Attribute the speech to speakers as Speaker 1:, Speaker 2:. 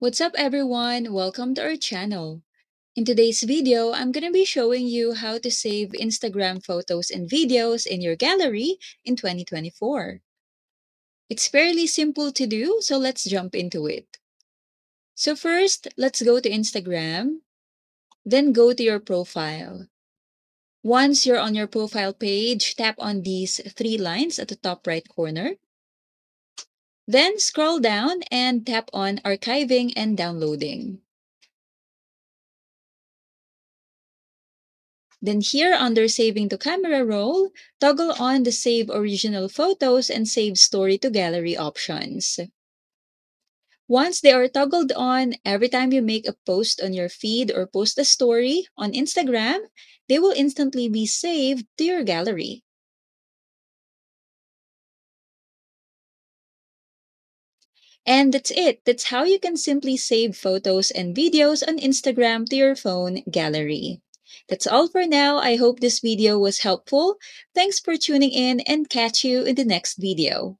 Speaker 1: What's up everyone? Welcome to our channel. In today's video, I'm going to be showing you how to save Instagram photos and videos in your gallery in 2024. It's fairly simple to do, so let's jump into it. So first, let's go to Instagram, then go to your profile. Once you're on your profile page, tap on these three lines at the top right corner. Then scroll down and tap on Archiving
Speaker 2: and Downloading.
Speaker 1: Then here under Saving to Camera Roll, toggle on the Save Original Photos and Save Story to Gallery options. Once they are toggled on, every time you make a post on your feed or post a story on Instagram, they will instantly be saved to your gallery. And that's it. That's how you can simply save photos and videos on Instagram to your phone gallery. That's all for now. I hope this video was helpful. Thanks for tuning in and catch you in the
Speaker 2: next video.